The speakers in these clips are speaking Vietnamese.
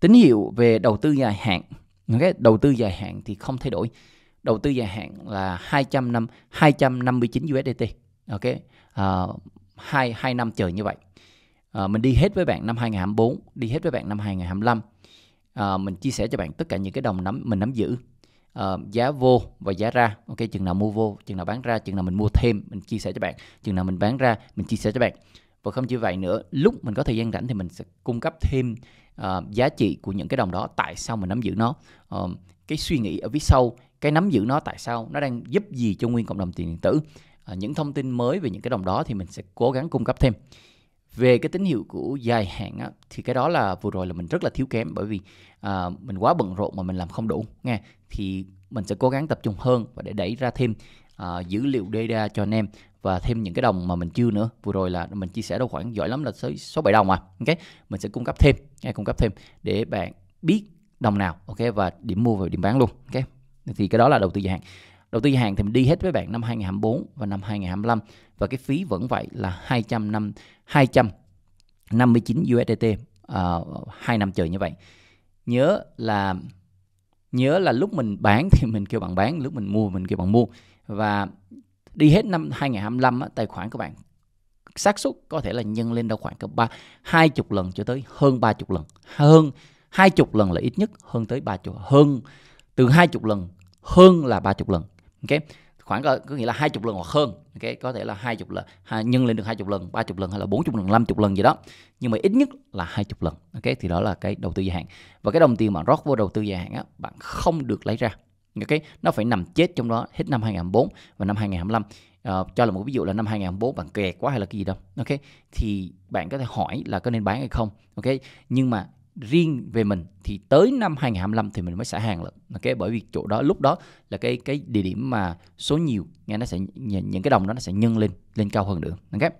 tín hiệu về đầu tư dài hạn okay? đầu tư dài hạn thì không thay đổi đầu tư dài hạn là 200 năm 259 USDT ok à, hai hai năm chờ như vậy à, mình đi hết với bạn năm 2024 đi hết với bạn năm 2025 à, ờ, mình chia sẻ cho bạn tất cả những cái đồng nắm mình nắm giữ à, giá vô và giá ra ok chừng nào mua vô chừng nào bán ra chừng nào mình mua thêm mình chia sẻ cho bạn chừng nào mình bán ra mình chia sẻ cho bạn và không chỉ vậy nữa lúc mình có thời gian rảnh thì mình sẽ cung cấp thêm uh, giá trị của những cái đồng đó tại sao mình nắm giữ nó uh, cái suy nghĩ ở phía sau cái nắm giữ nó tại sao nó đang giúp gì cho nguyên cộng đồng tiền điện tử uh, những thông tin mới về những cái đồng đó thì mình sẽ cố gắng cung cấp thêm về cái tín hiệu của dài hạn á, thì cái đó là vừa rồi là mình rất là thiếu kém bởi vì à, mình quá bận rộn mà mình làm không đủ nghe thì mình sẽ cố gắng tập trung hơn và để đẩy ra thêm à, dữ liệu data cho anh em và thêm những cái đồng mà mình chưa nữa vừa rồi là mình chia sẻ đâu khoảng giỏi lắm là số bảy đồng à ok mình sẽ cung cấp thêm ngay cung cấp thêm để bạn biết đồng nào ok và điểm mua và điểm bán luôn ok thì cái đó là đầu tư dài hạn đầu tư dài hạn thì mình đi hết với bạn năm 2024 và năm 2025 và cái phí vẫn vậy là 200 năm 259 USDT uh, năm trời như vậy nhớ là nhớ là lúc mình bán thì mình kêu bạn bán lúc mình mua mình kêu bạn mua và đi hết năm 2025 á, tài khoản các bạn xác suất có thể là nhân lên đâu khoảng cả ba hai chục lần cho tới hơn ba chục lần hơn hai chục lần là ít nhất hơn tới ba chục hơn từ hai chục lần hơn là ba chục lần ok khoảng có nghĩa là hai chục lần hoặc hơn ok có thể là hai chục lần nhân lên được hai chục lần ba chục lần hay là bốn chục lần năm chục lần gì đó nhưng mà ít nhất là hai chục lần ok thì đó là cái đầu tư dài hạn và cái đồng tiền bạn rót vô đầu tư dài hạn á bạn không được lấy ra ok nó phải nằm chết trong đó hết năm 2024 và năm 2025 uh, ờ, cho là một ví dụ là năm 2024 bạn kẹt quá hay là cái gì đâu ok thì bạn có thể hỏi là có nên bán hay không ok nhưng mà riêng về mình thì tới năm 2025 thì mình mới xả hàng là ok bởi vì chỗ đó lúc đó là cái cái địa điểm mà số nhiều nghe nó sẽ những cái đồng đó nó sẽ nhân lên lên cao hơn nữa ok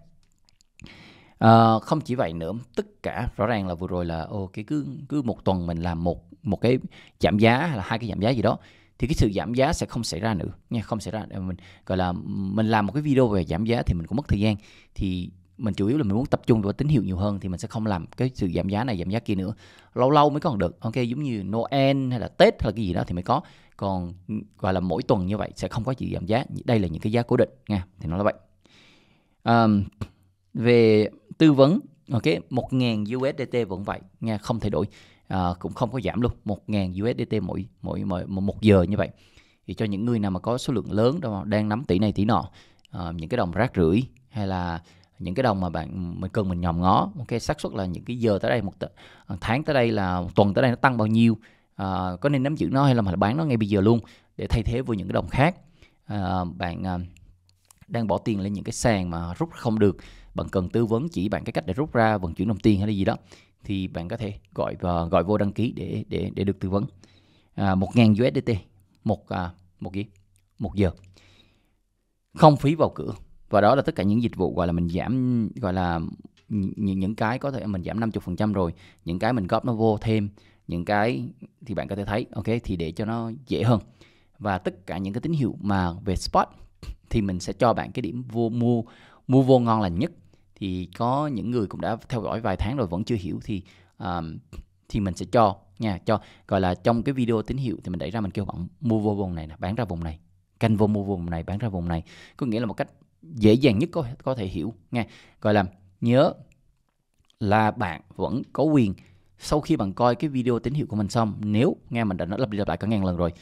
Uh, không chỉ vậy nữa tất cả rõ ràng là vừa rồi là ok cứ cứ một tuần mình làm một một cái giảm giá hay là hai cái giảm giá gì đó thì cái sự giảm giá sẽ không xảy ra nữa nha không xảy ra ờ, mình gọi là mình làm một cái video về giảm giá thì mình cũng mất thời gian thì mình chủ yếu là mình muốn tập trung vào tín hiệu nhiều hơn thì mình sẽ không làm cái sự giảm giá này giảm giá kia nữa lâu lâu mới còn được ok giống như Noel hay là Tết hay là cái gì đó thì mới có còn gọi là mỗi tuần như vậy sẽ không có sự giảm giá đây là những cái giá cố định nha thì nó là vậy um, về tư vấn ok một 000 USDT vẫn vậy nha không thay đổi à, cũng không có giảm luôn 1.000 USDT mỗi mỗi mỗi một giờ như vậy thì cho những người nào mà có số lượng lớn đâu đang nắm tỷ này tỷ nọ à, những cái đồng rác rưởi hay là những cái đồng mà bạn mình cần mình nhòm ngó ok xác suất là những cái giờ tới đây một t- ờ, tháng tới đây là một tuần tới đây nó tăng bao nhiêu à, có nên nắm giữ nó hay là mình bán nó ngay bây giờ luôn để thay thế với những cái đồng khác à, bạn à, đang bỏ tiền lên những cái sàn mà rút không được bạn cần tư vấn chỉ bạn cái cách để rút ra vận chuyển đồng tiền hay là gì đó thì bạn có thể gọi và ờ, gọi vô đăng ký để để để được tư vấn à, 1.000 USDT một à, một gì một giờ không phí vào cửa và đó là tất cả những dịch vụ gọi là mình giảm gọi là những những cái có thể mình giảm 50% rồi những cái mình góp nó vô thêm những cái thì bạn có thể thấy ok thì để cho nó dễ hơn và tất cả những cái tín hiệu mà về spot thì mình sẽ cho bạn cái điểm vô mua mua vô ngon lành nhất thì có những người cũng đã theo dõi vài tháng rồi vẫn chưa hiểu thì um, thì mình sẽ cho nha cho gọi là trong cái video tín hiệu thì mình đẩy ra mình kêu bạn mua vô vùng này nè bán ra vùng này canh vô mua vùng này bán ra vùng này có nghĩa là một cách dễ dàng nhất có có thể hiểu nha gọi là nhớ là bạn vẫn có quyền sau khi bạn coi cái video tín hiệu của mình xong nếu nghe mình đã nói lặp đi lặp lại cả ngàn lần rồi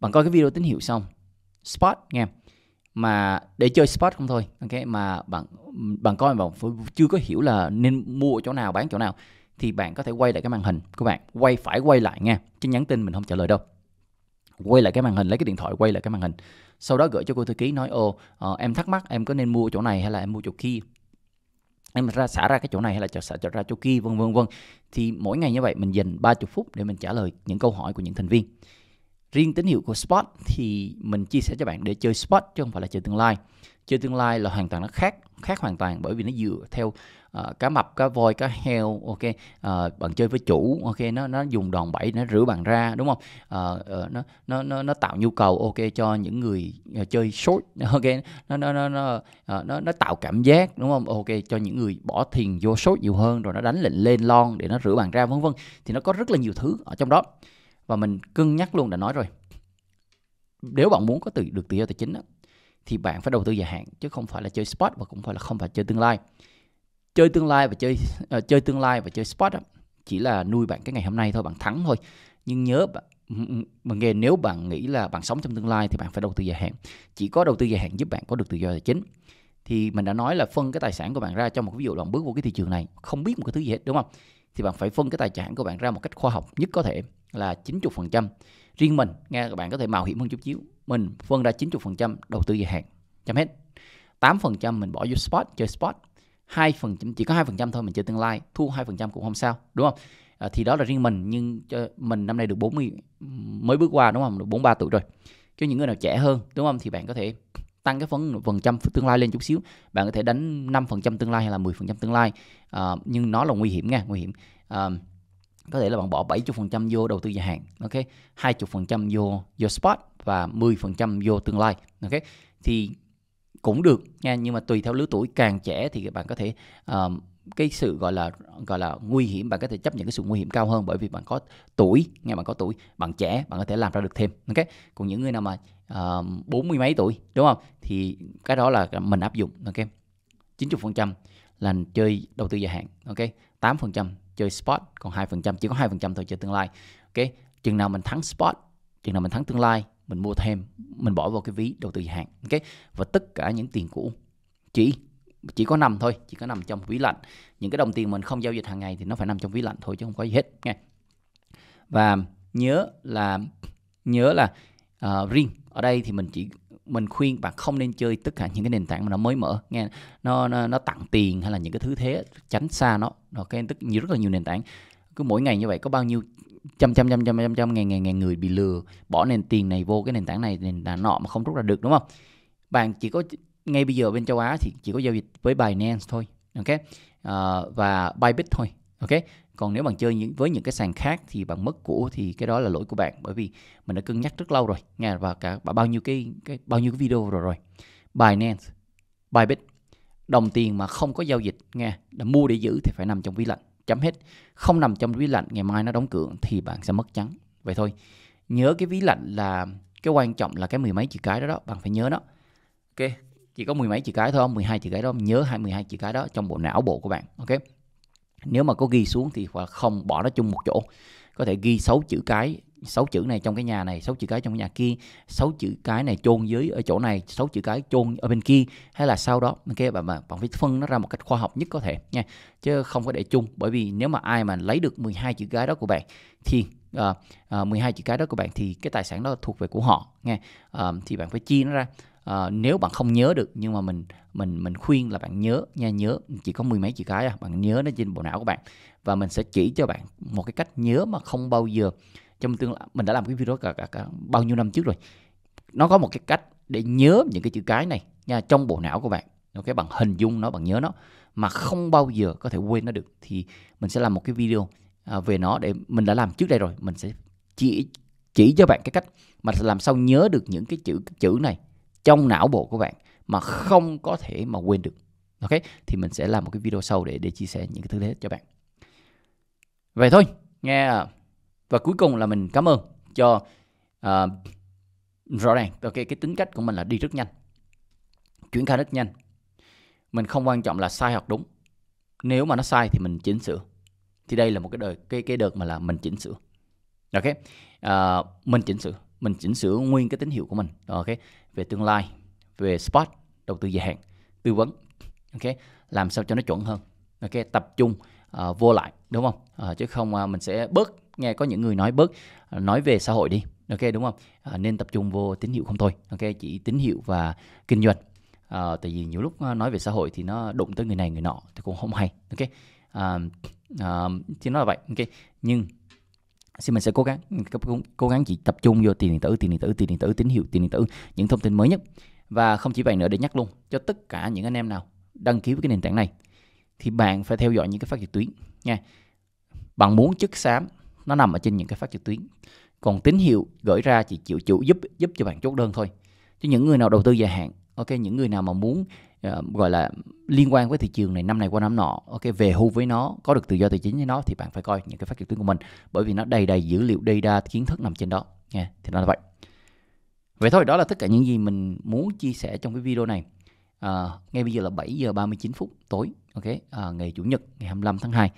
bạn coi cái video tín hiệu xong spot nghe mà để chơi sport không thôi ok mà bạn bạn coi mà chưa có hiểu là nên mua chỗ nào bán chỗ nào thì bạn có thể quay lại cái màn hình của bạn quay phải quay lại nha chứ nhắn tin mình không trả lời đâu quay lại cái màn hình lấy cái điện thoại quay lại cái màn hình sau đó gửi cho cô thư ký nói ô uh, ờ, em thắc mắc em có nên mua chỗ này hay là em mua chỗ kia em ra xả ra cái chỗ này hay là xả ra chỗ kia vân vân vân thì mỗi ngày như vậy mình dành 30 phút để mình trả lời những câu hỏi của những thành viên riêng tín hiệu của spot thì mình chia sẻ cho bạn để chơi spot chứ không phải là chơi tương lai chơi tương lai là hoàn toàn nó khác khác hoàn toàn bởi vì nó dựa theo uh, cá mập cá voi cá heo ok uh, bạn chơi với chủ ok nó nó dùng đòn bẩy nó rửa bạn ra đúng không uh, uh, nó, nó nó nó tạo nhu cầu ok cho những người uh, chơi short ok nó nó nó nó, uh, nó nó tạo cảm giác đúng không ok cho những người bỏ tiền vô short nhiều hơn rồi nó đánh lệnh lên lon để nó rửa bạn ra vân vân thì nó có rất là nhiều thứ ở trong đó và mình cân nhắc luôn đã nói rồi nếu bạn muốn có từ được tự do tài chính đó, thì bạn phải đầu tư dài hạn chứ không phải là chơi spot và cũng phải là không phải chơi tương lai chơi tương lai và chơi uh, chơi tương lai và chơi spot đó, chỉ là nuôi bạn cái ngày hôm nay thôi bạn thắng thôi nhưng nhớ bạn mà nghe nếu bạn nghĩ là bạn sống trong tương lai thì bạn phải đầu tư dài hạn chỉ có đầu tư dài hạn giúp bạn có được tự do tài chính thì mình đã nói là phân cái tài sản của bạn ra trong một ví dụ bạn bước vào cái thị trường này không biết một cái thứ gì hết đúng không thì bạn phải phân cái tài sản của bạn ra một cách khoa học nhất có thể là 90%. Riêng mình, nghe các bạn có thể mạo hiểm hơn chút xíu. Mình phân ra 90% đầu tư dài hạn. Chấm hết. 8% mình bỏ vô spot, chơi spot. 2% chỉ có 2% thôi mình chơi tương lai, thu 2% cũng không sao, đúng không? À, thì đó là riêng mình nhưng cho mình năm nay được 40 mới bước qua đúng không? Được 43 tuổi rồi. Cho những người nào trẻ hơn, đúng không? Thì bạn có thể tăng cái phần phần trăm tương lai lên chút xíu bạn có thể đánh 5% tương lai hay là 10% tương lai à, nhưng nó là nguy hiểm nha nguy hiểm à, có thể là bạn bỏ 70% vô đầu tư dài hạn ok 20% vô vô spot và 10% vô tương lai ok thì cũng được nha nhưng mà tùy theo lứa tuổi càng trẻ thì bạn có thể um, cái sự gọi là gọi là nguy hiểm bạn có thể chấp nhận cái sự nguy hiểm cao hơn bởi vì bạn có tuổi nghe bạn có tuổi bạn trẻ bạn có thể làm ra được thêm ok còn những người nào mà bốn uh, mươi mấy tuổi đúng không thì cái đó là mình áp dụng ok chín phần trăm là chơi đầu tư dài hạn ok tám phần trăm chơi spot còn 2% chỉ có 2% thôi chơi tương lai. Ok, chừng nào mình thắng spot, chừng nào mình thắng tương lai, mình mua thêm, mình bỏ vào cái ví đầu tư dài hạn. Ok, và tất cả những tiền cũ chỉ chỉ có nằm thôi, chỉ có nằm trong ví lạnh. Những cái đồng tiền mình không giao dịch hàng ngày thì nó phải nằm trong ví lạnh thôi chứ không có gì hết nghe? Và nhớ là nhớ là uh, riêng ở đây thì mình chỉ mình khuyên bạn không nên chơi tất cả những cái nền tảng mà nó mới mở nghe nó nó, nó tặng tiền hay là những cái thứ thế tránh xa nó nó cái tức nhiều rất là nhiều nền tảng cứ mỗi ngày như vậy có bao nhiêu trăm trăm trăm trăm trăm trăm ngàn ngàn ngàn người bị lừa bỏ nền tiền này vô cái nền tảng này nền tảng nọ mà không rút ra được đúng không bạn chỉ có ngay bây giờ bên châu Á thì chỉ có giao dịch với Binance thôi ok uh, và Bybit thôi ok còn nếu bạn chơi những, với những cái sàn khác thì bạn mất của thì cái đó là lỗi của bạn bởi vì mình đã cân nhắc rất lâu rồi nghe và cả bao nhiêu cái, cái bao nhiêu cái video rồi rồi Binance Bybit đồng tiền mà không có giao dịch nghe đã mua để giữ thì phải nằm trong ví lạnh chấm hết không nằm trong ví lạnh ngày mai nó đóng cửa thì bạn sẽ mất trắng vậy thôi nhớ cái ví lạnh là cái quan trọng là cái mười mấy chữ cái đó đó bạn phải nhớ nó ok chỉ có mười mấy chữ cái thôi không mười hai chữ cái đó nhớ hai mười hai chữ cái đó trong bộ não bộ của bạn ok nếu mà có ghi xuống thì hoặc không bỏ nó chung một chỗ có thể ghi sáu chữ cái sáu chữ này trong cái nhà này sáu chữ cái trong cái nhà kia sáu chữ cái này chôn dưới ở chỗ này sáu chữ cái chôn ở bên kia hay là sau đó ok bạn mà bạn phải phân nó ra một cách khoa học nhất có thể nha chứ không có để chung bởi vì nếu mà ai mà lấy được 12 chữ cái đó của bạn thì uh, uh, 12 chữ cái đó của bạn thì cái tài sản đó thuộc về của họ nghe uh, ờ, thì bạn phải chia nó ra uh, nếu bạn không nhớ được nhưng mà mình mình mình khuyên là bạn nhớ nha nhớ chỉ có mười mấy chữ cái à bạn nhớ nó trên bộ não của bạn và mình sẽ chỉ cho bạn một cái cách nhớ mà không bao giờ trong tương lai mình đã làm cái video cả, cả, cả bao nhiêu năm trước rồi nó có một cái cách để nhớ những cái chữ cái này nha trong bộ não của bạn ok bằng hình dung nó bằng nhớ nó mà không bao giờ có thể quên nó được thì mình sẽ làm một cái video à, về nó để mình đã làm trước đây rồi mình sẽ chỉ chỉ cho bạn cái cách mà làm sao nhớ được những cái chữ chữ này trong não bộ của bạn mà không có thể mà quên được ok thì mình sẽ làm một cái video sau để để chia sẻ những cái thứ thế cho bạn vậy thôi nghe à. và cuối cùng là mình cảm ơn cho uh, rõ ràng ok cái tính cách của mình là đi rất nhanh chuyển khai rất nhanh mình không quan trọng là sai hoặc đúng nếu mà nó sai thì mình chỉnh sửa thì đây là một cái đời cái cái đợt mà là mình chỉnh sửa ok uh, mình chỉnh sửa mình chỉnh sửa nguyên cái tín hiệu của mình ok về tương lai về spot đầu tư dài hạn tư vấn ok làm sao cho nó chuẩn hơn ok tập trung uh, vô lại đúng không uh, chứ không uh, mình sẽ bớt nghe có những người nói bớt uh, nói về xã hội đi ok đúng không uh, nên tập trung vô tín hiệu không thôi ok chỉ tín hiệu và kinh doanh uh, tại vì nhiều lúc nói về xã hội thì nó đụng tới người này người nọ thì cũng không hay ok uh, uh, thì nó là vậy ok nhưng xin mình sẽ cố gắng cố gắng chỉ tập trung vô tiền điện tử tiền điện tử tiền điện tử tín hiệu tiền điện tử những thông tin mới nhất và không chỉ vậy nữa để nhắc luôn cho tất cả những anh em nào đăng ký với cái nền tảng này thì bạn phải theo dõi những cái phát trực tuyến nha bạn muốn chất xám nó nằm ở trên những cái phát trực tuyến còn tín hiệu gửi ra chỉ chịu chủ giúp giúp cho bạn chốt đơn thôi chứ những người nào đầu tư dài hạn ok những người nào mà muốn Ờ, gọi là liên quan với thị trường này năm này qua năm nọ ok về hưu với nó có được tự do tài chính với nó thì bạn phải coi những cái phát triển tuyến của mình bởi vì nó đầy đầy dữ liệu data kiến thức nằm trên đó nha yeah, thì nó là vậy vậy thôi đó là tất cả những gì mình muốn chia sẻ trong cái video này à, ngay bây giờ là 7 giờ 39 phút tối ok à, ngày chủ nhật ngày 25 tháng 2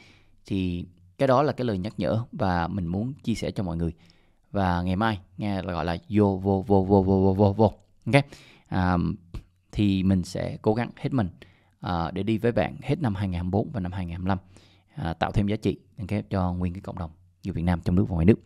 thì cái đó là cái lời nhắc nhở và mình muốn chia sẻ cho mọi người và ngày mai nghe là gọi là vô vô vô vô vô vô vô vô ok à, thì mình sẽ cố gắng hết mình à, để đi với bạn hết năm 2024 và năm 2025 à, tạo thêm giá trị okay, cho nguyên cái cộng đồng người Việt Nam trong nước và ngoài nước